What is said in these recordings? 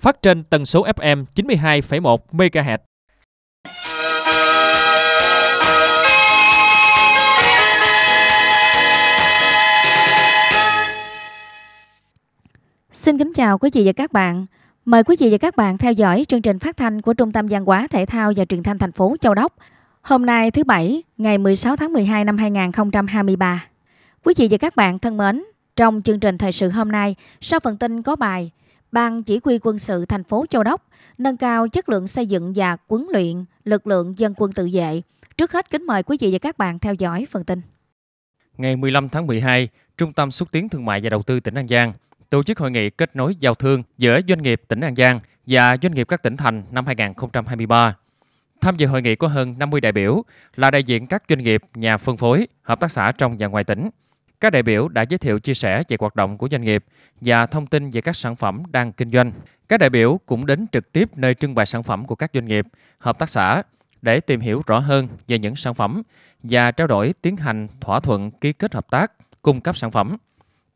phát trên tần số FM 92,1 MHz. Xin kính chào quý vị và các bạn. Mời quý vị và các bạn theo dõi chương trình phát thanh của Trung tâm Văn hóa Thể thao và Truyền thanh thành phố Châu Đốc. Hôm nay thứ Bảy, ngày 16 tháng 12 năm 2023. Quý vị và các bạn thân mến, trong chương trình thời sự hôm nay, sau phần tin có bài – Ban Chỉ huy quân sự thành phố Châu Đốc nâng cao chất lượng xây dựng và huấn luyện lực lượng dân quân tự vệ. Trước hết kính mời quý vị và các bạn theo dõi phần tin. Ngày 15 tháng 12, Trung tâm xúc tiến thương mại và đầu tư tỉnh An Giang tổ chức hội nghị kết nối giao thương giữa doanh nghiệp tỉnh An Giang và doanh nghiệp các tỉnh thành năm 2023. Tham dự hội nghị có hơn 50 đại biểu là đại diện các doanh nghiệp, nhà phân phối, hợp tác xã trong và ngoài tỉnh, các đại biểu đã giới thiệu chia sẻ về hoạt động của doanh nghiệp và thông tin về các sản phẩm đang kinh doanh. Các đại biểu cũng đến trực tiếp nơi trưng bày sản phẩm của các doanh nghiệp, hợp tác xã để tìm hiểu rõ hơn về những sản phẩm và trao đổi tiến hành thỏa thuận ký kết hợp tác, cung cấp sản phẩm.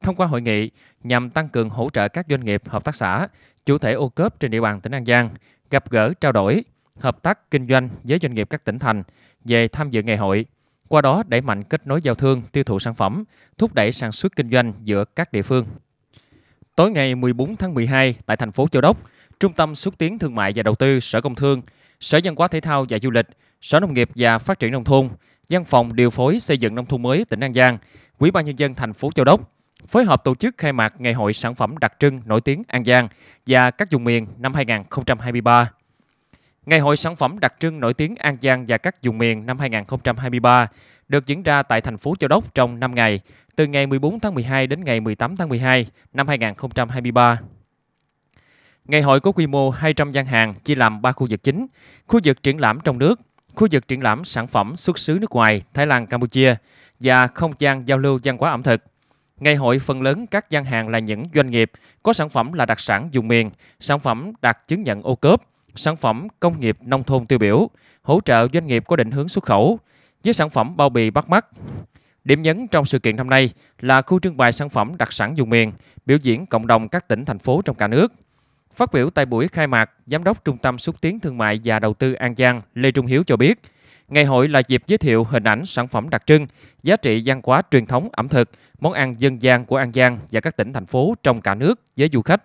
Thông qua hội nghị nhằm tăng cường hỗ trợ các doanh nghiệp, hợp tác xã, chủ thể ô cốp trên địa bàn tỉnh An Giang gặp gỡ trao đổi, hợp tác kinh doanh với doanh nghiệp các tỉnh thành về tham dự ngày hội, qua đó đẩy mạnh kết nối giao thương, tiêu thụ sản phẩm, thúc đẩy sản xuất kinh doanh giữa các địa phương. Tối ngày 14 tháng 12 tại thành phố Châu Đốc, Trung tâm xúc tiến thương mại và đầu tư Sở Công Thương, Sở Văn hóa Thể thao và Du lịch, Sở Nông nghiệp và Phát triển nông thôn, Văn phòng điều phối xây dựng nông thôn mới tỉnh An Giang, Ủy ban nhân dân thành phố Châu Đốc phối hợp tổ chức khai mạc Ngày hội sản phẩm đặc trưng nổi tiếng An Giang và các vùng miền năm 2023. Ngày hội sản phẩm đặc trưng nổi tiếng An Giang và các vùng miền năm 2023 được diễn ra tại thành phố Châu Đốc trong 5 ngày, từ ngày 14 tháng 12 đến ngày 18 tháng 12 năm 2023. Ngày hội có quy mô 200 gian hàng chia làm 3 khu vực chính, khu vực triển lãm trong nước, khu vực triển lãm sản phẩm xuất xứ nước ngoài Thái Lan, Campuchia và không gian giao lưu văn hóa ẩm thực. Ngày hội phần lớn các gian hàng là những doanh nghiệp có sản phẩm là đặc sản vùng miền, sản phẩm đạt chứng nhận ô cốp, sản phẩm công nghiệp nông thôn tiêu biểu, hỗ trợ doanh nghiệp có định hướng xuất khẩu với sản phẩm bao bì bắt mắt. Điểm nhấn trong sự kiện năm nay là khu trưng bày sản phẩm đặc sản vùng miền, biểu diễn cộng đồng các tỉnh thành phố trong cả nước. Phát biểu tại buổi khai mạc, Giám đốc Trung tâm xúc tiến thương mại và đầu tư An Giang Lê Trung Hiếu cho biết, ngày hội là dịp giới thiệu hình ảnh sản phẩm đặc trưng, giá trị văn hóa truyền thống ẩm thực, món ăn dân gian của An Giang và các tỉnh thành phố trong cả nước với du khách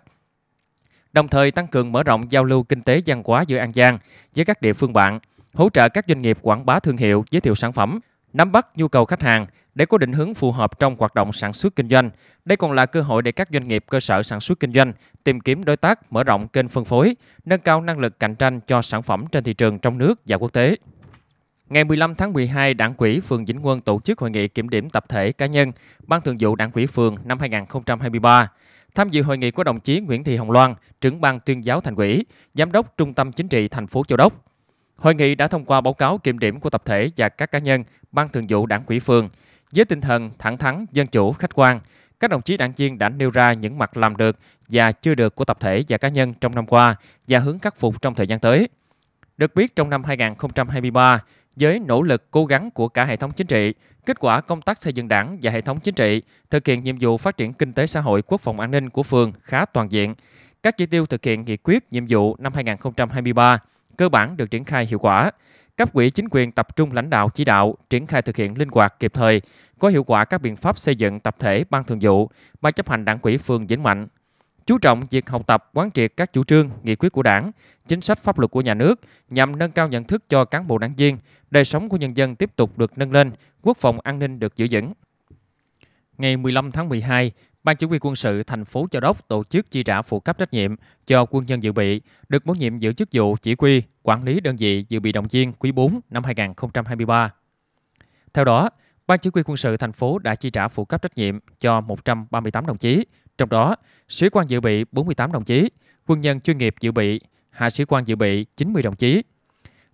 đồng thời tăng cường mở rộng giao lưu kinh tế văn hóa giữa An Giang với các địa phương bạn, hỗ trợ các doanh nghiệp quảng bá thương hiệu, giới thiệu sản phẩm, nắm bắt nhu cầu khách hàng để có định hướng phù hợp trong hoạt động sản xuất kinh doanh. Đây còn là cơ hội để các doanh nghiệp cơ sở sản xuất kinh doanh tìm kiếm đối tác, mở rộng kênh phân phối, nâng cao năng lực cạnh tranh cho sản phẩm trên thị trường trong nước và quốc tế. Ngày 15 tháng 12, Đảng quỹ phường Vĩnh Quân tổ chức hội nghị kiểm điểm tập thể cá nhân Ban Thường vụ Đảng quỹ phường năm 2023. Tham dự hội nghị có đồng chí Nguyễn Thị Hồng Loan, trưởng ban tuyên giáo thành ủy, giám đốc trung tâm chính trị thành phố Châu Đốc. Hội nghị đã thông qua báo cáo kiểm điểm của tập thể và các cá nhân ban thường vụ đảng ủy phường với tinh thần thẳng thắn, dân chủ, khách quan. Các đồng chí đảng viên đã nêu ra những mặt làm được và chưa được của tập thể và cá nhân trong năm qua và hướng khắc phục trong thời gian tới. Được biết trong năm 2023, với nỗ lực cố gắng của cả hệ thống chính trị, kết quả công tác xây dựng đảng và hệ thống chính trị, thực hiện nhiệm vụ phát triển kinh tế xã hội quốc phòng an ninh của phường khá toàn diện. Các chỉ tiêu thực hiện nghị quyết nhiệm vụ năm 2023 cơ bản được triển khai hiệu quả. Cấp quỹ chính quyền tập trung lãnh đạo chỉ đạo, triển khai thực hiện linh hoạt kịp thời, có hiệu quả các biện pháp xây dựng tập thể ban thường vụ, ban chấp hành đảng quỹ phường vững mạnh, chú trọng việc học tập quán triệt các chủ trương, nghị quyết của Đảng, chính sách pháp luật của nhà nước nhằm nâng cao nhận thức cho cán bộ đảng viên, đời sống của nhân dân tiếp tục được nâng lên, quốc phòng an ninh được giữ vững. Ngày 15 tháng 12, Ban Chỉ huy quân sự thành phố Châu Đốc tổ chức chi trả phụ cấp trách nhiệm cho quân nhân dự bị, được bổ nhiệm giữ chức vụ chỉ huy, quản lý đơn vị dự bị động viên quý 4 năm 2023. Theo đó, Ban chỉ huy quân sự thành phố đã chi trả phụ cấp trách nhiệm cho 138 đồng chí, trong đó sĩ quan dự bị 48 đồng chí, quân nhân chuyên nghiệp dự bị, hạ sĩ quan dự bị 90 đồng chí.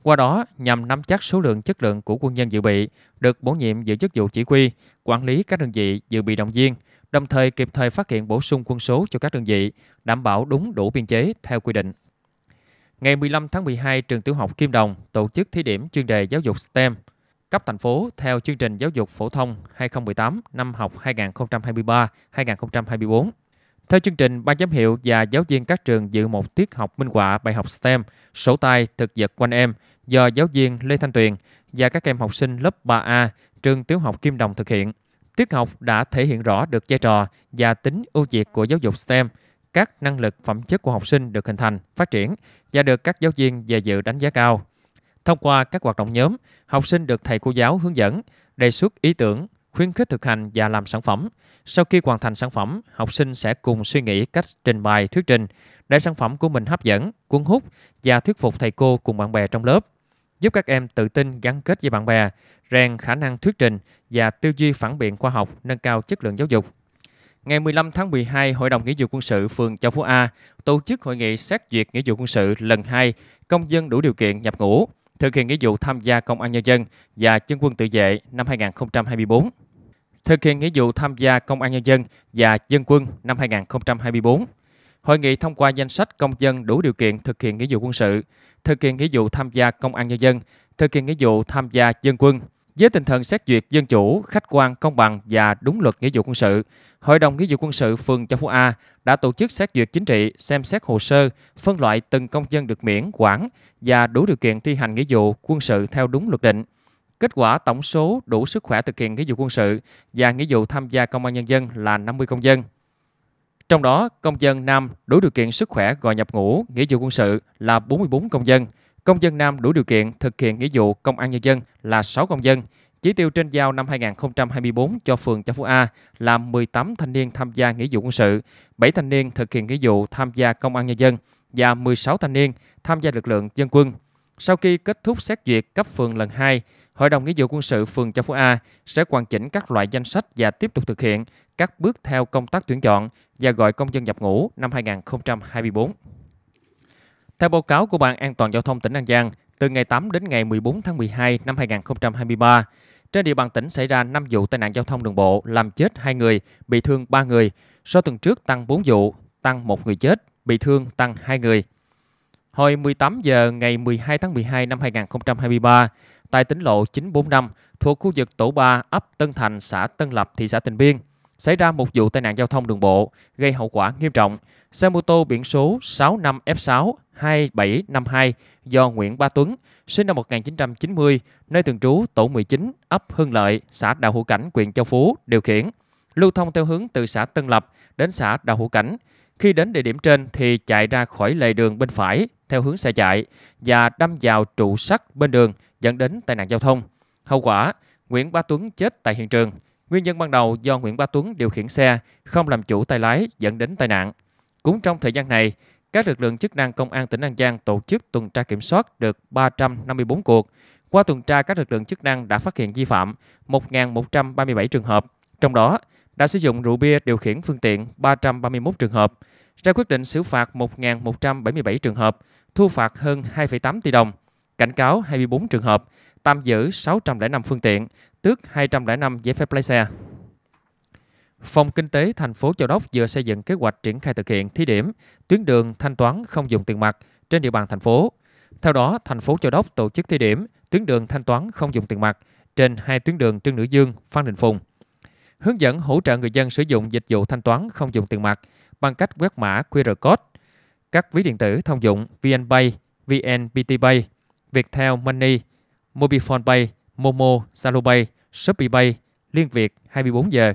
Qua đó nhằm nắm chắc số lượng chất lượng của quân nhân dự bị được bổ nhiệm giữ chức vụ chỉ huy, quản lý các đơn vị dự bị động viên, đồng thời kịp thời phát hiện bổ sung quân số cho các đơn vị, đảm bảo đúng đủ biên chế theo quy định. Ngày 15 tháng 12, trường tiểu học Kim Đồng tổ chức thí điểm chuyên đề giáo dục STEM – cấp thành phố theo chương trình giáo dục phổ thông 2018 năm học 2023-2024. Theo chương trình, ban giám hiệu và giáo viên các trường dự một tiết học minh họa bài học STEM, sổ tay thực vật quanh em do giáo viên Lê Thanh Tuyền và các em học sinh lớp 3A trường tiểu học Kim Đồng thực hiện. Tiết học đã thể hiện rõ được vai trò và tính ưu việt của giáo dục STEM, các năng lực phẩm chất của học sinh được hình thành, phát triển và được các giáo viên về dự đánh giá cao. Thông qua các hoạt động nhóm, học sinh được thầy cô giáo hướng dẫn, đề xuất ý tưởng, khuyến khích thực hành và làm sản phẩm. Sau khi hoàn thành sản phẩm, học sinh sẽ cùng suy nghĩ cách trình bày thuyết trình để sản phẩm của mình hấp dẫn, cuốn hút và thuyết phục thầy cô cùng bạn bè trong lớp, giúp các em tự tin gắn kết với bạn bè, rèn khả năng thuyết trình và tư duy phản biện khoa học, nâng cao chất lượng giáo dục. Ngày 15 tháng 12, Hội đồng Nghĩa vụ quân sự phường Châu Phú A tổ chức hội nghị xét duyệt nghĩa vụ quân sự lần 2 công dân đủ điều kiện nhập ngũ thực hiện nghĩa vụ tham gia Công an Nhân dân và Dân quân tự vệ năm 2024. Thực hiện nghĩa vụ tham gia Công an Nhân dân và Dân quân năm 2024. Hội nghị thông qua danh sách công dân đủ điều kiện thực hiện nghĩa vụ quân sự, thực hiện nghĩa vụ tham gia Công an Nhân dân, thực hiện nghĩa vụ tham gia dân quân với tinh thần xét duyệt dân chủ, khách quan, công bằng và đúng luật nghĩa vụ quân sự, Hội đồng Nghĩa vụ quân sự phường Châu Phú A đã tổ chức xét duyệt chính trị, xem xét hồ sơ, phân loại từng công dân được miễn, quản và đủ điều kiện thi hành nghĩa vụ quân sự theo đúng luật định. Kết quả tổng số đủ sức khỏe thực hiện nghĩa vụ quân sự và nghĩa vụ tham gia công an nhân dân là 50 công dân. Trong đó, công dân nam đủ điều kiện sức khỏe gọi nhập ngũ, nghĩa vụ quân sự là 44 công dân – Công dân nam đủ điều kiện thực hiện nghĩa vụ công an nhân dân là 6 công dân. Chỉ tiêu trên giao năm 2024 cho phường Châu Phú A là 18 thanh niên tham gia nghĩa vụ quân sự, 7 thanh niên thực hiện nghĩa vụ tham gia công an nhân dân và 16 thanh niên tham gia lực lượng dân quân. Sau khi kết thúc xét duyệt cấp phường lần 2, Hội đồng Nghĩa vụ quân sự phường Châu Phú A sẽ hoàn chỉnh các loại danh sách và tiếp tục thực hiện các bước theo công tác tuyển chọn và gọi công dân nhập ngũ năm 2024. Theo báo cáo của Ban An toàn Giao thông tỉnh An Giang, từ ngày 8 đến ngày 14 tháng 12 năm 2023, trên địa bàn tỉnh xảy ra 5 vụ tai nạn giao thông đường bộ làm chết 2 người, bị thương 3 người, so tuần trước tăng 4 vụ, tăng 1 người chết, bị thương tăng 2 người. Hồi 18 giờ ngày 12 tháng 12 năm 2023, tại tỉnh lộ 945 thuộc khu vực tổ 3 ấp Tân Thành, xã Tân Lập, thị xã Tịnh Biên, xảy ra một vụ tai nạn giao thông đường bộ gây hậu quả nghiêm trọng. Xe mô tô biển số 65F62752 do Nguyễn Ba Tuấn, sinh năm 1990, nơi thường trú tổ 19, ấp Hưng Lợi, xã Đào Hữu Cảnh, huyện Châu Phú điều khiển, lưu thông theo hướng từ xã Tân Lập đến xã Đào Hữu Cảnh. Khi đến địa điểm trên thì chạy ra khỏi lề đường bên phải theo hướng xe chạy và đâm vào trụ sắt bên đường dẫn đến tai nạn giao thông. Hậu quả, Nguyễn Ba Tuấn chết tại hiện trường. Nguyên nhân ban đầu do Nguyễn Ba Tuấn điều khiển xe không làm chủ tay lái dẫn đến tai nạn. Cũng trong thời gian này, các lực lượng chức năng công an tỉnh An Giang tổ chức tuần tra kiểm soát được 354 cuộc. Qua tuần tra, các lực lượng chức năng đã phát hiện vi phạm 1.137 trường hợp, trong đó đã sử dụng rượu bia điều khiển phương tiện 331 trường hợp, ra quyết định xử phạt 1.177 trường hợp, thu phạt hơn 2,8 tỷ đồng, cảnh cáo 24 trường hợp, tạm giữ 605 phương tiện, tước 205 giấy phép lái xe. Phòng Kinh tế thành phố Châu Đốc vừa xây dựng kế hoạch triển khai thực hiện thí điểm tuyến đường thanh toán không dùng tiền mặt trên địa bàn thành phố. Theo đó, thành phố Châu Đốc tổ chức thí điểm tuyến đường thanh toán không dùng tiền mặt trên hai tuyến đường Trương Nữ Dương, Phan Đình Phùng. Hướng dẫn hỗ trợ người dân sử dụng dịch vụ thanh toán không dùng tiền mặt bằng cách quét mã QR code, các ví điện tử thông dụng VNPay, VNPT Viettel Money, Mobifone Pay, Momo, Salopay, ShopeePay, Liên Việt 24 giờ.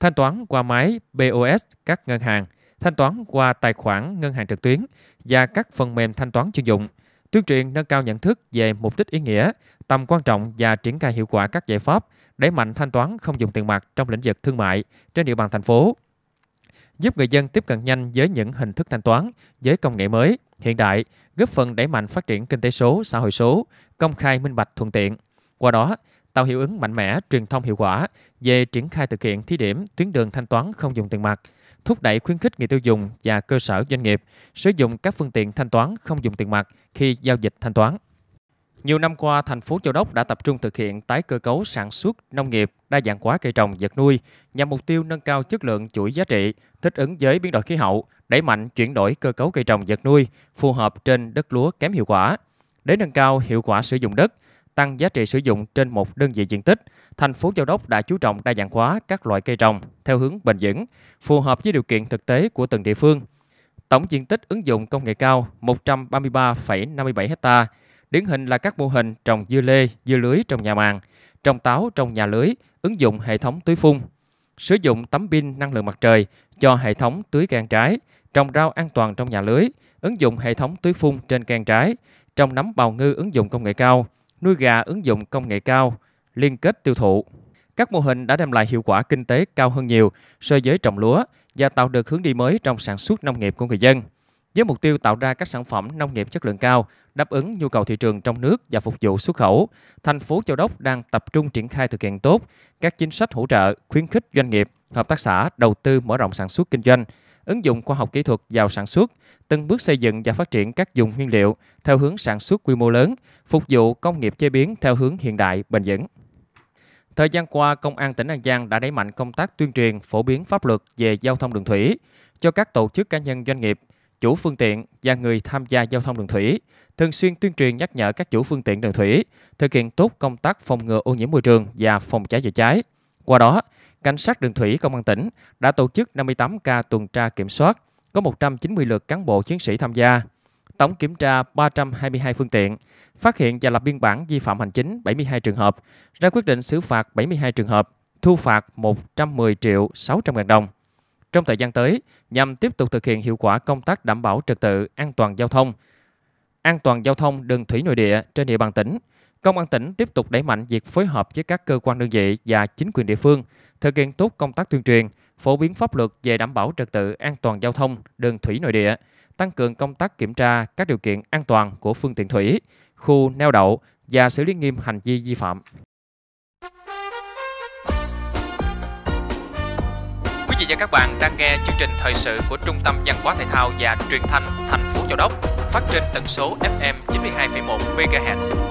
Thanh toán qua máy POS các ngân hàng, thanh toán qua tài khoản ngân hàng trực tuyến và các phần mềm thanh toán chuyên dụng. Tuyên truyền nâng cao nhận thức về mục đích ý nghĩa, tầm quan trọng và triển khai hiệu quả các giải pháp đẩy mạnh thanh toán không dùng tiền mặt trong lĩnh vực thương mại trên địa bàn thành phố giúp người dân tiếp cận nhanh với những hình thức thanh toán với công nghệ mới, hiện đại, góp phần đẩy mạnh phát triển kinh tế số, xã hội số, công khai minh bạch thuận tiện. Qua đó, tạo hiệu ứng mạnh mẽ, truyền thông hiệu quả về triển khai thực hiện thí điểm tuyến đường thanh toán không dùng tiền mặt, thúc đẩy khuyến khích người tiêu dùng và cơ sở doanh nghiệp sử dụng các phương tiện thanh toán không dùng tiền mặt khi giao dịch thanh toán. Nhiều năm qua, thành phố Châu Đốc đã tập trung thực hiện tái cơ cấu sản xuất, nông nghiệp, đa dạng hóa cây trồng, vật nuôi nhằm mục tiêu nâng cao chất lượng chuỗi giá trị, thích ứng với biến đổi khí hậu, đẩy mạnh chuyển đổi cơ cấu cây trồng vật nuôi phù hợp trên đất lúa kém hiệu quả. Để nâng cao hiệu quả sử dụng đất, tăng giá trị sử dụng trên một đơn vị diện tích, thành phố Châu Đốc đã chú trọng đa dạng hóa các loại cây trồng theo hướng bền vững, phù hợp với điều kiện thực tế của từng địa phương. Tổng diện tích ứng dụng công nghệ cao 133,57 ha, điển hình là các mô hình trồng dưa lê, dưa lưới trong nhà màng, trồng táo trong nhà lưới, ứng dụng hệ thống tưới phun, sử dụng tấm pin năng lượng mặt trời cho hệ thống tưới gan trái, trồng rau an toàn trong nhà lưới, ứng dụng hệ thống tưới phun trên can trái, trồng nấm bào ngư ứng dụng công nghệ cao, nuôi gà ứng dụng công nghệ cao, liên kết tiêu thụ. Các mô hình đã đem lại hiệu quả kinh tế cao hơn nhiều so với trồng lúa và tạo được hướng đi mới trong sản xuất nông nghiệp của người dân. Với mục tiêu tạo ra các sản phẩm nông nghiệp chất lượng cao, đáp ứng nhu cầu thị trường trong nước và phục vụ xuất khẩu, thành phố Châu Đốc đang tập trung triển khai thực hiện tốt các chính sách hỗ trợ, khuyến khích doanh nghiệp, hợp tác xã đầu tư mở rộng sản xuất kinh doanh, ứng dụng khoa học kỹ thuật vào sản xuất, từng bước xây dựng và phát triển các dùng nguyên liệu theo hướng sản xuất quy mô lớn, phục vụ công nghiệp chế biến theo hướng hiện đại, bền vững. Thời gian qua, Công an tỉnh An Giang đã đẩy mạnh công tác tuyên truyền, phổ biến pháp luật về giao thông đường thủy cho các tổ chức cá nhân doanh nghiệp, chủ phương tiện và người tham gia giao thông đường thủy, thường xuyên tuyên truyền nhắc nhở các chủ phương tiện đường thủy thực hiện tốt công tác phòng ngừa ô nhiễm môi trường và phòng cháy chữa cháy. Qua đó, Cảnh sát đường thủy Công an tỉnh đã tổ chức 58 ca tuần tra kiểm soát, có 190 lượt cán bộ chiến sĩ tham gia. Tổng kiểm tra 322 phương tiện, phát hiện và lập biên bản vi phạm hành chính 72 trường hợp, ra quyết định xử phạt 72 trường hợp, thu phạt 110 triệu 600 ngàn đồng. Trong thời gian tới, nhằm tiếp tục thực hiện hiệu quả công tác đảm bảo trật tự an toàn giao thông, an toàn giao thông đường thủy nội địa trên địa bàn tỉnh, Công an tỉnh tiếp tục đẩy mạnh việc phối hợp với các cơ quan đơn vị và chính quyền địa phương, thực hiện tốt công tác tuyên truyền, phổ biến pháp luật về đảm bảo trật tự an toàn giao thông đường thủy nội địa, tăng cường công tác kiểm tra các điều kiện an toàn của phương tiện thủy, khu neo đậu và xử lý nghiêm hành vi vi phạm. Quý vị và các bạn đang nghe chương trình thời sự của Trung tâm Văn hóa Thể thao và Truyền thanh thành phố Châu Đốc, phát trên tần số FM 92,1 MHz.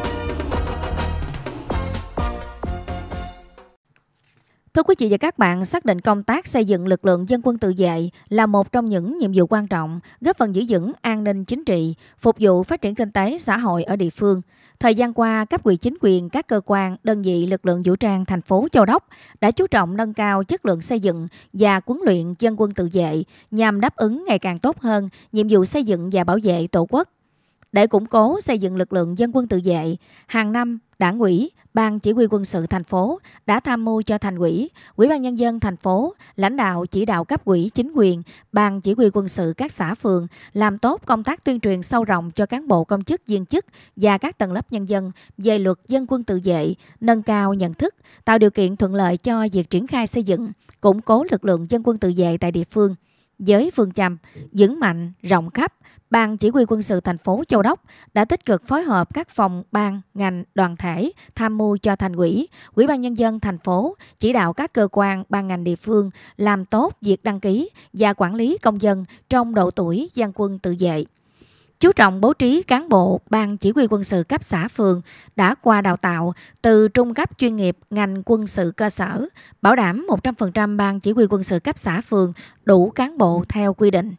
Thưa quý vị và các bạn, xác định công tác xây dựng lực lượng dân quân tự vệ là một trong những nhiệm vụ quan trọng, góp phần giữ vững an ninh chính trị, phục vụ phát triển kinh tế xã hội ở địa phương. Thời gian qua, các quỹ chính quyền các cơ quan, đơn vị lực lượng vũ trang thành phố Châu Đốc đã chú trọng nâng cao chất lượng xây dựng và huấn luyện dân quân tự vệ nhằm đáp ứng ngày càng tốt hơn nhiệm vụ xây dựng và bảo vệ Tổ quốc để củng cố xây dựng lực lượng dân quân tự vệ, hàng năm Đảng ủy, Ban Chỉ huy quân sự thành phố đã tham mưu cho thành ủy, Ủy ban nhân dân thành phố, lãnh đạo chỉ đạo cấp ủy chính quyền, Ban Chỉ huy quân sự các xã phường làm tốt công tác tuyên truyền sâu rộng cho cán bộ công chức viên chức và các tầng lớp nhân dân về luật dân quân tự vệ, nâng cao nhận thức, tạo điều kiện thuận lợi cho việc triển khai xây dựng, củng cố lực lượng dân quân tự vệ tại địa phương. Với phương châm vững mạnh, rộng khắp, Ban Chỉ huy quân sự thành phố Châu Đốc đã tích cực phối hợp các phòng, ban, ngành, đoàn thể tham mưu cho thành ủy, ủy ban nhân dân thành phố chỉ đạo các cơ quan, ban ngành địa phương làm tốt việc đăng ký và quản lý công dân trong độ tuổi gian quân tự vệ chú trọng bố trí cán bộ ban chỉ huy quân sự cấp xã phường đã qua đào tạo từ trung cấp chuyên nghiệp ngành quân sự cơ sở, bảo đảm 100% ban chỉ huy quân sự cấp xã phường đủ cán bộ theo quy định.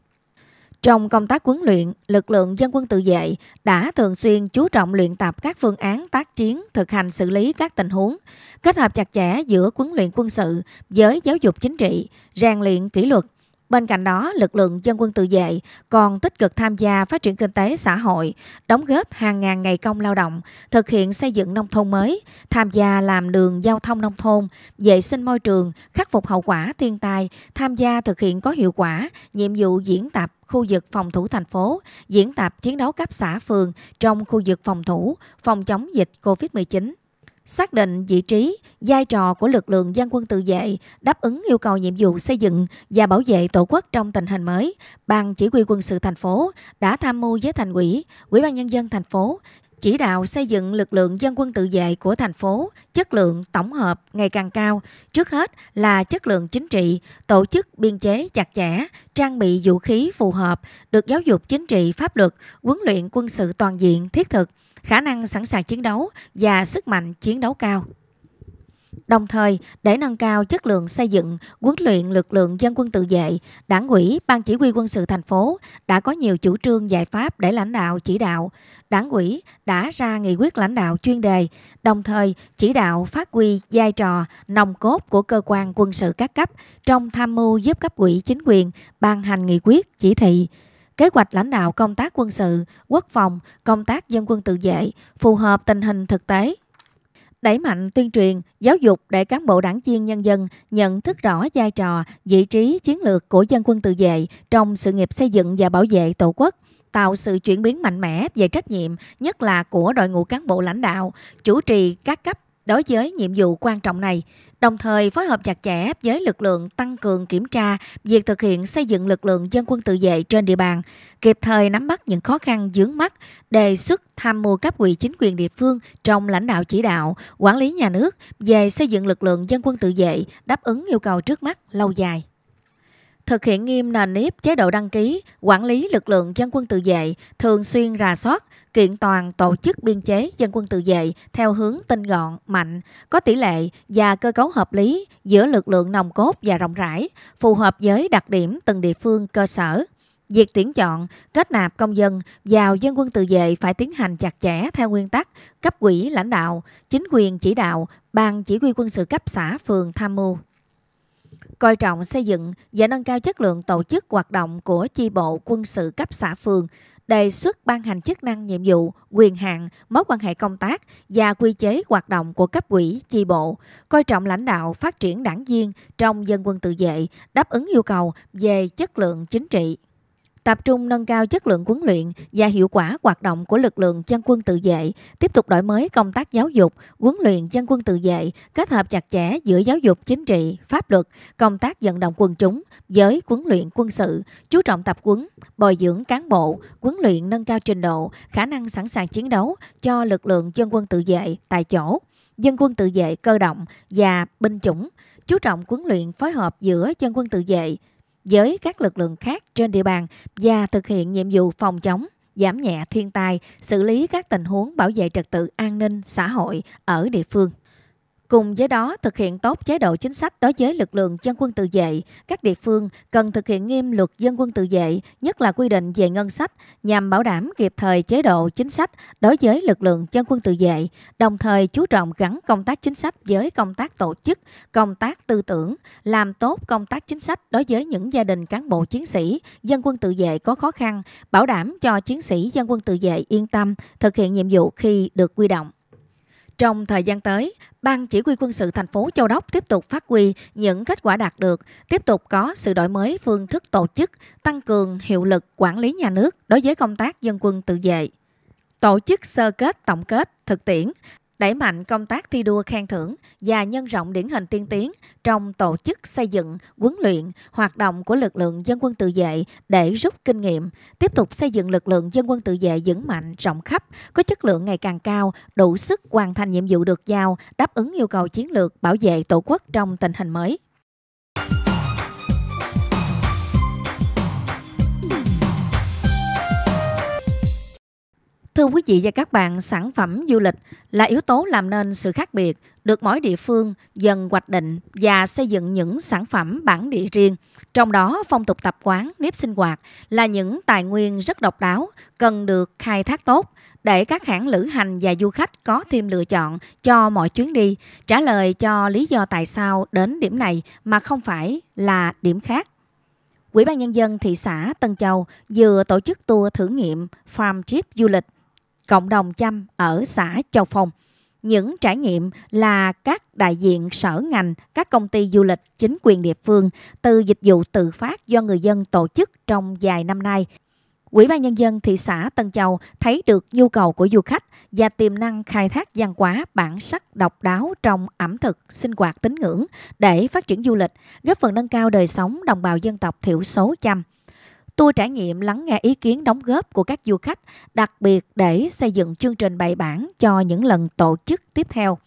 Trong công tác huấn luyện, lực lượng dân quân tự vệ đã thường xuyên chú trọng luyện tập các phương án tác chiến, thực hành xử lý các tình huống, kết hợp chặt chẽ giữa huấn luyện quân sự với giáo dục chính trị, rèn luyện kỷ luật, Bên cạnh đó, lực lượng dân quân tự vệ còn tích cực tham gia phát triển kinh tế xã hội, đóng góp hàng ngàn ngày công lao động, thực hiện xây dựng nông thôn mới, tham gia làm đường giao thông nông thôn, vệ sinh môi trường, khắc phục hậu quả thiên tai, tham gia thực hiện có hiệu quả nhiệm vụ diễn tập khu vực phòng thủ thành phố, diễn tập chiến đấu cấp xã phường trong khu vực phòng thủ, phòng chống dịch COVID-19 xác định vị trí, vai trò của lực lượng dân quân tự vệ đáp ứng yêu cầu nhiệm vụ xây dựng và bảo vệ Tổ quốc trong tình hình mới, Ban Chỉ huy quân sự thành phố đã tham mưu với thành ủy, Ủy ban nhân dân thành phố chỉ đạo xây dựng lực lượng dân quân tự vệ của thành phố chất lượng tổng hợp ngày càng cao, trước hết là chất lượng chính trị, tổ chức biên chế chặt chẽ, trang bị vũ khí phù hợp, được giáo dục chính trị pháp luật, huấn luyện quân sự toàn diện thiết thực khả năng sẵn sàng chiến đấu và sức mạnh chiến đấu cao. Đồng thời, để nâng cao chất lượng xây dựng, huấn luyện lực lượng dân quân tự vệ, Đảng ủy, Ban chỉ huy quân sự thành phố đã có nhiều chủ trương giải pháp để lãnh đạo chỉ đạo. Đảng ủy đã ra nghị quyết lãnh đạo chuyên đề, đồng thời chỉ đạo phát huy vai trò nòng cốt của cơ quan quân sự các cấp trong tham mưu giúp cấp ủy chính quyền ban hành nghị quyết chỉ thị kế hoạch lãnh đạo công tác quân sự, quốc phòng, công tác dân quân tự vệ phù hợp tình hình thực tế. Đẩy mạnh tuyên truyền, giáo dục để cán bộ đảng viên nhân dân nhận thức rõ vai trò, vị trí chiến lược của dân quân tự vệ trong sự nghiệp xây dựng và bảo vệ Tổ quốc tạo sự chuyển biến mạnh mẽ về trách nhiệm, nhất là của đội ngũ cán bộ lãnh đạo, chủ trì các cấp đối với nhiệm vụ quan trọng này, đồng thời phối hợp chặt chẽ với lực lượng tăng cường kiểm tra việc thực hiện xây dựng lực lượng dân quân tự vệ trên địa bàn, kịp thời nắm bắt những khó khăn dướng mắt, đề xuất tham mưu cấp ủy chính quyền địa phương trong lãnh đạo chỉ đạo, quản lý nhà nước về xây dựng lực lượng dân quân tự vệ đáp ứng yêu cầu trước mắt lâu dài thực hiện nghiêm nền nếp chế độ đăng ký, quản lý lực lượng dân quân tự vệ, thường xuyên rà soát, kiện toàn tổ chức biên chế dân quân tự vệ theo hướng tinh gọn, mạnh, có tỷ lệ và cơ cấu hợp lý giữa lực lượng nòng cốt và rộng rãi, phù hợp với đặc điểm từng địa phương cơ sở. Việc tuyển chọn, kết nạp công dân vào dân quân tự vệ phải tiến hành chặt chẽ theo nguyên tắc cấp quỹ lãnh đạo, chính quyền chỉ đạo, ban chỉ huy quân sự cấp xã phường tham mưu coi trọng xây dựng và nâng cao chất lượng tổ chức hoạt động của chi bộ quân sự cấp xã phường, đề xuất ban hành chức năng nhiệm vụ, quyền hạn, mối quan hệ công tác và quy chế hoạt động của cấp ủy, chi bộ, coi trọng lãnh đạo phát triển đảng viên trong dân quân tự vệ, đáp ứng yêu cầu về chất lượng chính trị tập trung nâng cao chất lượng huấn luyện và hiệu quả hoạt động của lực lượng dân quân tự vệ, tiếp tục đổi mới công tác giáo dục, huấn luyện dân quân tự vệ, kết hợp chặt chẽ giữa giáo dục chính trị, pháp luật, công tác vận động quần chúng với huấn luyện quân sự, chú trọng tập huấn, bồi dưỡng cán bộ, huấn luyện nâng cao trình độ, khả năng sẵn sàng chiến đấu cho lực lượng dân quân tự vệ tại chỗ, dân quân tự vệ cơ động và binh chủng, chú trọng huấn luyện phối hợp giữa dân quân tự vệ với các lực lượng khác trên địa bàn và thực hiện nhiệm vụ phòng chống, giảm nhẹ thiên tai, xử lý các tình huống bảo vệ trật tự an ninh xã hội ở địa phương. Cùng với đó, thực hiện tốt chế độ chính sách đối với lực lượng dân quân tự vệ, các địa phương cần thực hiện nghiêm luật dân quân tự vệ, nhất là quy định về ngân sách nhằm bảo đảm kịp thời chế độ chính sách đối với lực lượng dân quân tự vệ, đồng thời chú trọng gắn công tác chính sách với công tác tổ chức, công tác tư tưởng, làm tốt công tác chính sách đối với những gia đình cán bộ chiến sĩ dân quân tự vệ có khó khăn, bảo đảm cho chiến sĩ dân quân tự vệ yên tâm thực hiện nhiệm vụ khi được quy động. Trong thời gian tới, Ban Chỉ huy quân sự thành phố Châu Đốc tiếp tục phát huy những kết quả đạt được, tiếp tục có sự đổi mới phương thức tổ chức, tăng cường hiệu lực quản lý nhà nước đối với công tác dân quân tự vệ tổ chức sơ kết tổng kết thực tiễn đẩy mạnh công tác thi đua khen thưởng và nhân rộng điển hình tiên tiến trong tổ chức xây dựng, huấn luyện, hoạt động của lực lượng dân quân tự vệ để rút kinh nghiệm, tiếp tục xây dựng lực lượng dân quân tự vệ vững mạnh, rộng khắp, có chất lượng ngày càng cao, đủ sức hoàn thành nhiệm vụ được giao, đáp ứng yêu cầu chiến lược bảo vệ Tổ quốc trong tình hình mới. Thưa quý vị và các bạn, sản phẩm du lịch là yếu tố làm nên sự khác biệt, được mỗi địa phương dần hoạch định và xây dựng những sản phẩm bản địa riêng. Trong đó, phong tục tập quán, nếp sinh hoạt là những tài nguyên rất độc đáo, cần được khai thác tốt để các hãng lữ hành và du khách có thêm lựa chọn cho mọi chuyến đi, trả lời cho lý do tại sao đến điểm này mà không phải là điểm khác. Quỹ ban nhân dân thị xã Tân Châu vừa tổ chức tour thử nghiệm Farm Trip du lịch cộng đồng chăm ở xã Châu Phong. Những trải nghiệm là các đại diện sở ngành, các công ty du lịch, chính quyền địa phương từ dịch vụ tự phát do người dân tổ chức trong vài năm nay. Quỹ ban nhân dân thị xã Tân Châu thấy được nhu cầu của du khách và tiềm năng khai thác văn hóa bản sắc độc đáo trong ẩm thực, sinh hoạt tín ngưỡng để phát triển du lịch, góp phần nâng cao đời sống đồng bào dân tộc thiểu số chăm. Tour trải nghiệm lắng nghe ý kiến đóng góp của các du khách, đặc biệt để xây dựng chương trình bài bản cho những lần tổ chức tiếp theo.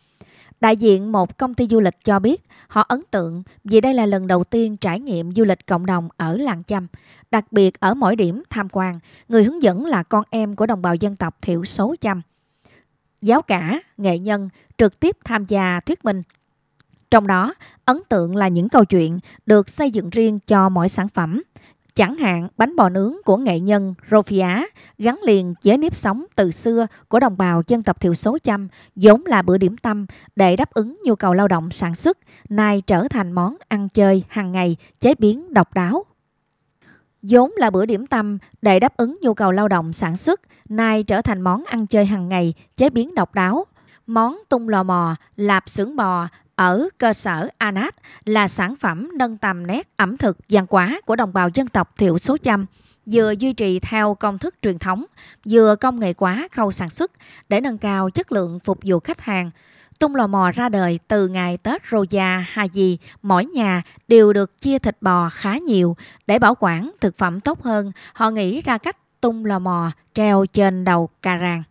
Đại diện một công ty du lịch cho biết họ ấn tượng vì đây là lần đầu tiên trải nghiệm du lịch cộng đồng ở làng Chăm. Đặc biệt ở mỗi điểm tham quan, người hướng dẫn là con em của đồng bào dân tộc thiểu số Chăm. Giáo cả, nghệ nhân trực tiếp tham gia thuyết minh. Trong đó, ấn tượng là những câu chuyện được xây dựng riêng cho mỗi sản phẩm. Chẳng hạn, bánh bò nướng của nghệ nhân Rofia gắn liền với nếp sống từ xưa của đồng bào dân tộc thiểu số chăm, vốn là bữa điểm tâm để đáp ứng nhu cầu lao động sản xuất, nay trở thành món ăn chơi hàng ngày chế biến độc đáo. vốn là bữa điểm tâm để đáp ứng nhu cầu lao động sản xuất, nay trở thành món ăn chơi hàng ngày chế biến độc đáo. Món tung lò mò, lạp xưởng bò ở cơ sở Anat là sản phẩm nâng tầm nét ẩm thực văn hóa của đồng bào dân tộc thiểu số chăm, vừa duy trì theo công thức truyền thống, vừa công nghệ quá khâu sản xuất để nâng cao chất lượng phục vụ khách hàng. Tung lò mò ra đời từ ngày Tết Roja Haji, mỗi nhà đều được chia thịt bò khá nhiều để bảo quản thực phẩm tốt hơn. Họ nghĩ ra cách tung lò mò treo trên đầu cà ràng.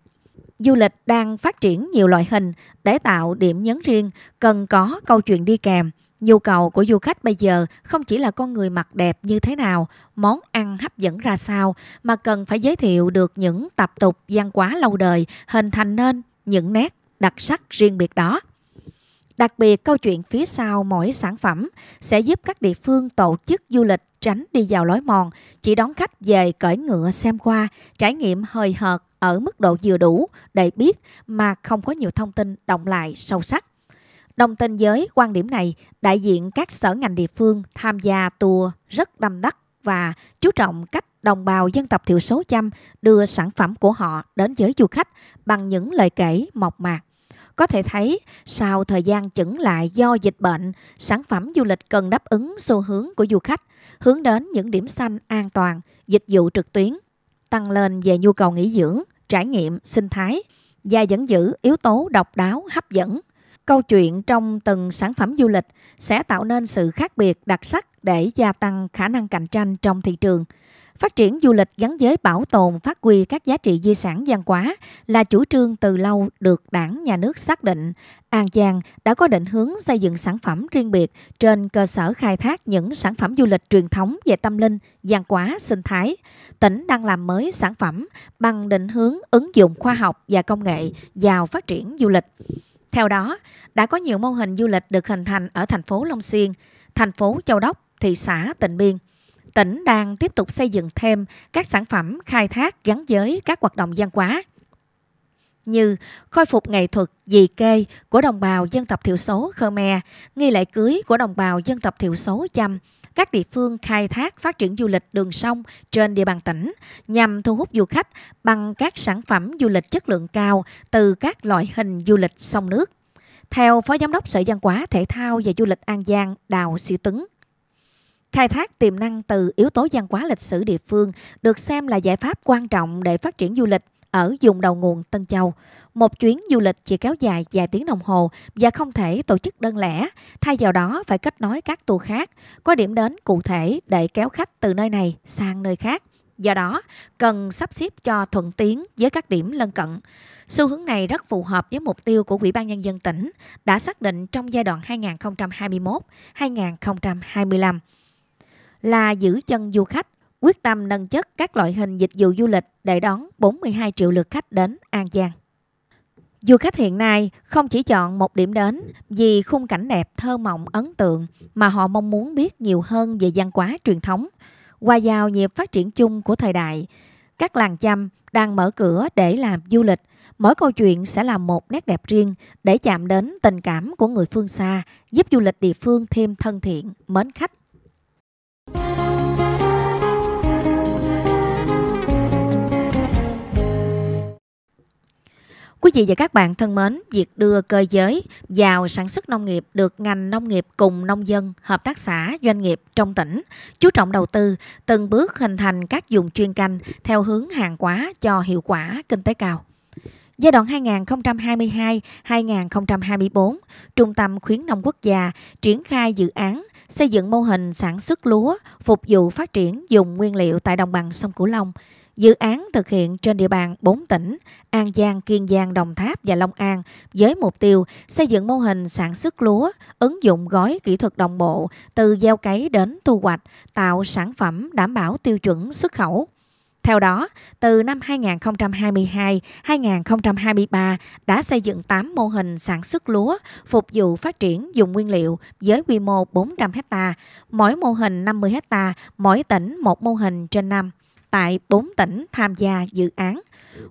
Du lịch đang phát triển nhiều loại hình để tạo điểm nhấn riêng, cần có câu chuyện đi kèm. Nhu cầu của du khách bây giờ không chỉ là con người mặc đẹp như thế nào, món ăn hấp dẫn ra sao, mà cần phải giới thiệu được những tập tục gian quá lâu đời hình thành nên những nét đặc sắc riêng biệt đó. Đặc biệt, câu chuyện phía sau mỗi sản phẩm sẽ giúp các địa phương tổ chức du lịch tránh đi vào lối mòn, chỉ đón khách về cởi ngựa xem qua, trải nghiệm hơi hợt ở mức độ vừa đủ để biết mà không có nhiều thông tin động lại sâu sắc. Đồng tình với quan điểm này, đại diện các sở ngành địa phương tham gia tour rất đâm đắc và chú trọng cách đồng bào dân tộc thiểu số chăm đưa sản phẩm của họ đến với du khách bằng những lời kể mộc mạc. Có thể thấy, sau thời gian chững lại do dịch bệnh, sản phẩm du lịch cần đáp ứng xu hướng của du khách, hướng đến những điểm xanh an toàn, dịch vụ trực tuyến, tăng lên về nhu cầu nghỉ dưỡng, trải nghiệm, sinh thái và vẫn giữ yếu tố độc đáo, hấp dẫn. Câu chuyện trong từng sản phẩm du lịch sẽ tạo nên sự khác biệt đặc sắc để gia tăng khả năng cạnh tranh trong thị trường. Phát triển du lịch gắn với bảo tồn, phát huy các giá trị di sản văn hóa là chủ trương từ lâu được đảng, nhà nước xác định. An Giang đã có định hướng xây dựng sản phẩm riêng biệt trên cơ sở khai thác những sản phẩm du lịch truyền thống về tâm linh, văn hóa, sinh thái. Tỉnh đang làm mới sản phẩm bằng định hướng ứng dụng khoa học và công nghệ vào phát triển du lịch. Theo đó, đã có nhiều mô hình du lịch được hình thành ở thành phố Long Xuyên, thành phố Châu Đốc, thị xã Tịnh Biên – tỉnh đang tiếp tục xây dựng thêm các sản phẩm khai thác gắn với các hoạt động văn hóa như khôi phục nghệ thuật dì kê của đồng bào dân tộc thiểu số Khmer, nghi lễ cưới của đồng bào dân tộc thiểu số Chăm, các địa phương khai thác phát triển du lịch đường sông trên địa bàn tỉnh nhằm thu hút du khách bằng các sản phẩm du lịch chất lượng cao từ các loại hình du lịch sông nước. Theo Phó Giám đốc Sở Văn hóa Thể thao và Du lịch An Giang Đào Sĩ Tuấn, Khai thác tiềm năng từ yếu tố văn hóa lịch sử địa phương được xem là giải pháp quan trọng để phát triển du lịch ở vùng đầu nguồn Tân Châu. Một chuyến du lịch chỉ kéo dài vài tiếng đồng hồ và không thể tổ chức đơn lẻ, thay vào đó phải kết nối các tour khác, có điểm đến cụ thể để kéo khách từ nơi này sang nơi khác. Do đó, cần sắp xếp cho thuận tiến với các điểm lân cận. Xu hướng này rất phù hợp với mục tiêu của Ủy ban Nhân dân tỉnh đã xác định trong giai đoạn 2021-2025 là giữ chân du khách, quyết tâm nâng chất các loại hình dịch vụ du lịch để đón 42 triệu lượt khách đến An Giang. Du khách hiện nay không chỉ chọn một điểm đến vì khung cảnh đẹp thơ mộng ấn tượng mà họ mong muốn biết nhiều hơn về văn hóa truyền thống. Qua giao nhịp phát triển chung của thời đại, các làng chăm đang mở cửa để làm du lịch. Mỗi câu chuyện sẽ là một nét đẹp riêng để chạm đến tình cảm của người phương xa, giúp du lịch địa phương thêm thân thiện, mến khách Quý vị và các bạn thân mến, việc đưa cơ giới vào sản xuất nông nghiệp được ngành nông nghiệp cùng nông dân, hợp tác xã, doanh nghiệp trong tỉnh chú trọng đầu tư, từng bước hình thành các vùng chuyên canh theo hướng hàng hóa cho hiệu quả kinh tế cao. Giai đoạn 2022-2024, Trung tâm Khuyến nông quốc gia triển khai dự án xây dựng mô hình sản xuất lúa phục vụ phát triển dùng nguyên liệu tại đồng bằng sông Cửu Long – Dự án thực hiện trên địa bàn 4 tỉnh An Giang, Kiên Giang, Đồng Tháp và Long An với mục tiêu xây dựng mô hình sản xuất lúa, ứng dụng gói kỹ thuật đồng bộ từ gieo cấy đến thu hoạch, tạo sản phẩm đảm bảo tiêu chuẩn xuất khẩu. Theo đó, từ năm 2022-2023 đã xây dựng 8 mô hình sản xuất lúa phục vụ phát triển dùng nguyên liệu với quy mô 400 ha, mỗi mô hình 50 ha, mỗi tỉnh một mô hình trên năm tại 4 tỉnh tham gia dự án.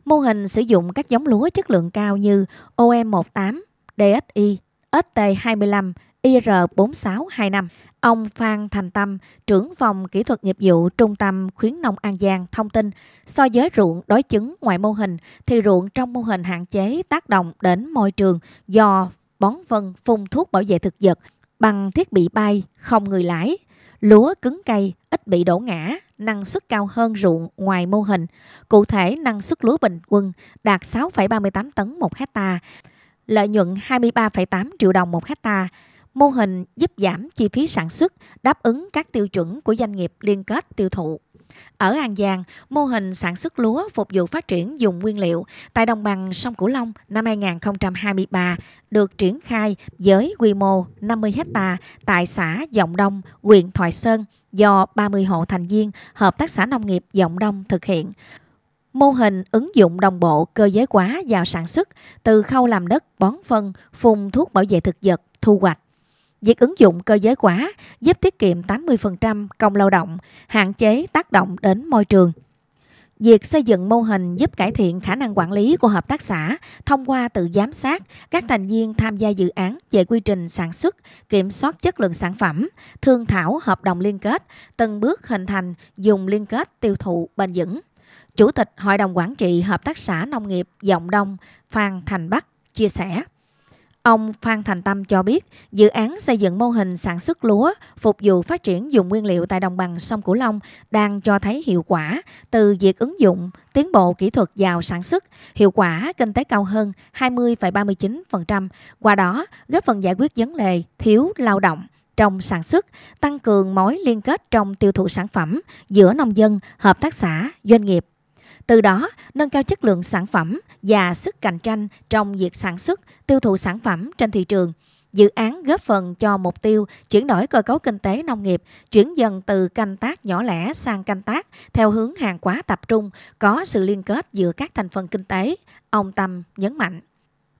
Mô hình sử dụng các giống lúa chất lượng cao như OM18, DSI, ST25, IR4625. Ông Phan Thành Tâm, trưởng phòng kỹ thuật nghiệp vụ Trung tâm Khuyến nông An Giang thông tin, so với ruộng đối chứng ngoài mô hình thì ruộng trong mô hình hạn chế tác động đến môi trường do bón phân phun thuốc bảo vệ thực vật bằng thiết bị bay không người lái. Lúa cứng cây, ít bị đổ ngã, năng suất cao hơn ruộng ngoài mô hình. Cụ thể, năng suất lúa bình quân đạt 6,38 tấn một hecta, lợi nhuận 23,8 triệu đồng một hecta. Mô hình giúp giảm chi phí sản xuất, đáp ứng các tiêu chuẩn của doanh nghiệp liên kết tiêu thụ. Ở An Giang, mô hình sản xuất lúa phục vụ phát triển dùng nguyên liệu tại đồng bằng sông Cửu Long năm 2023 được triển khai với quy mô 50 hecta tại xã Dọng Đông, huyện Thoại Sơn do 30 hộ thành viên Hợp tác xã Nông nghiệp Dọng Đông thực hiện. Mô hình ứng dụng đồng bộ cơ giới hóa vào sản xuất từ khâu làm đất, bón phân, phun thuốc bảo vệ thực vật, thu hoạch. Việc ứng dụng cơ giới hóa giúp tiết kiệm 80% công lao động, hạn chế tác động đến môi trường. Việc xây dựng mô hình giúp cải thiện khả năng quản lý của hợp tác xã thông qua tự giám sát các thành viên tham gia dự án về quy trình sản xuất, kiểm soát chất lượng sản phẩm, thương thảo hợp đồng liên kết, từng bước hình thành dùng liên kết tiêu thụ bền vững. Chủ tịch Hội đồng Quản trị Hợp tác xã Nông nghiệp Dọng Đông Phan Thành Bắc chia sẻ. Ông Phan Thành Tâm cho biết, dự án xây dựng mô hình sản xuất lúa phục vụ phát triển dùng nguyên liệu tại đồng bằng sông Cửu Long đang cho thấy hiệu quả từ việc ứng dụng tiến bộ kỹ thuật vào sản xuất, hiệu quả kinh tế cao hơn 20,39%, qua đó góp phần giải quyết vấn đề thiếu lao động trong sản xuất, tăng cường mối liên kết trong tiêu thụ sản phẩm giữa nông dân, hợp tác xã, doanh nghiệp từ đó nâng cao chất lượng sản phẩm và sức cạnh tranh trong việc sản xuất, tiêu thụ sản phẩm trên thị trường. Dự án góp phần cho mục tiêu chuyển đổi cơ cấu kinh tế nông nghiệp, chuyển dần từ canh tác nhỏ lẻ sang canh tác theo hướng hàng hóa tập trung, có sự liên kết giữa các thành phần kinh tế, ông Tâm nhấn mạnh.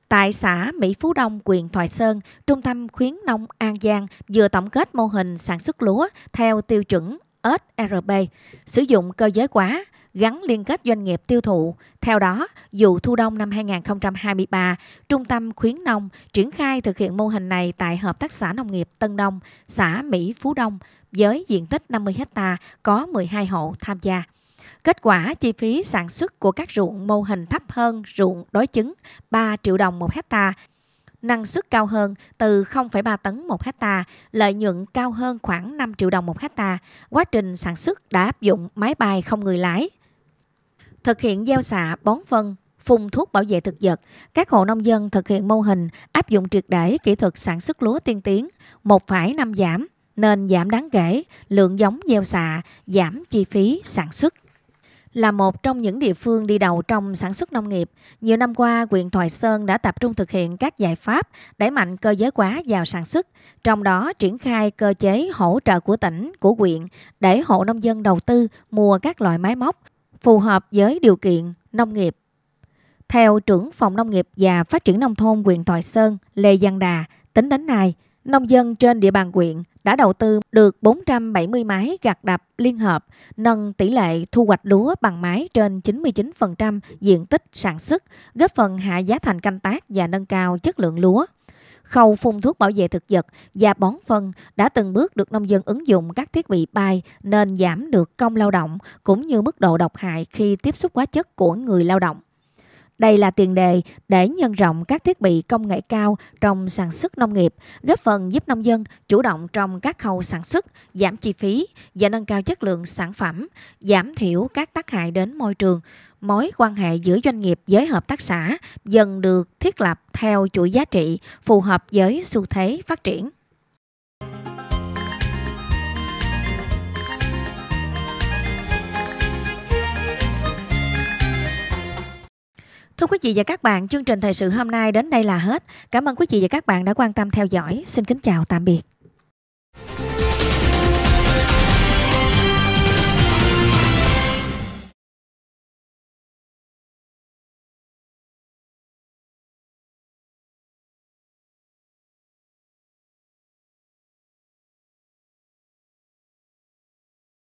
Tại xã Mỹ Phú Đông, huyện Thoại Sơn, Trung tâm khuyến nông An Giang vừa tổng kết mô hình sản xuất lúa theo tiêu chuẩn SRB, sử dụng cơ giới hóa, gắn liên kết doanh nghiệp tiêu thụ. Theo đó, vụ thu đông năm 2023, Trung tâm khuyến nông triển khai thực hiện mô hình này tại Hợp tác xã Nông nghiệp Tân Đông, xã Mỹ Phú Đông, với diện tích 50 ha có 12 hộ tham gia. Kết quả chi phí sản xuất của các ruộng mô hình thấp hơn ruộng đối chứng 3 triệu đồng một hecta, năng suất cao hơn từ 0,3 tấn một hecta, lợi nhuận cao hơn khoảng 5 triệu đồng một hecta. Quá trình sản xuất đã áp dụng máy bay không người lái thực hiện gieo xạ, bón phân, phun thuốc bảo vệ thực vật, các hộ nông dân thực hiện mô hình áp dụng triệt để kỹ thuật sản xuất lúa tiên tiến, một phải năm giảm, nên giảm đáng kể lượng giống gieo xạ, giảm chi phí sản xuất. Là một trong những địa phương đi đầu trong sản xuất nông nghiệp, nhiều năm qua, huyện Thoại Sơn đã tập trung thực hiện các giải pháp đẩy mạnh cơ giới hóa vào sản xuất, trong đó triển khai cơ chế hỗ trợ của tỉnh, của huyện để hộ nông dân đầu tư mua các loại máy móc, phù hợp với điều kiện nông nghiệp. Theo trưởng phòng nông nghiệp và phát triển nông thôn huyện Thoại Sơn, Lê Giang Đà, tính đến nay, nông dân trên địa bàn huyện đã đầu tư được 470 máy gặt đập liên hợp, nâng tỷ lệ thu hoạch lúa bằng máy trên 99% diện tích sản xuất, góp phần hạ giá thành canh tác và nâng cao chất lượng lúa. Khâu phun thuốc bảo vệ thực vật và bón phân đã từng bước được nông dân ứng dụng các thiết bị bay nên giảm được công lao động cũng như mức độ độc hại khi tiếp xúc hóa chất của người lao động. Đây là tiền đề để nhân rộng các thiết bị công nghệ cao trong sản xuất nông nghiệp, góp phần giúp nông dân chủ động trong các khâu sản xuất, giảm chi phí và nâng cao chất lượng sản phẩm, giảm thiểu các tác hại đến môi trường, mối quan hệ giữa doanh nghiệp với hợp tác xã dần được thiết lập theo chuỗi giá trị phù hợp với xu thế phát triển. Thưa quý vị và các bạn, chương trình thời sự hôm nay đến đây là hết. Cảm ơn quý vị và các bạn đã quan tâm theo dõi. Xin kính chào tạm biệt.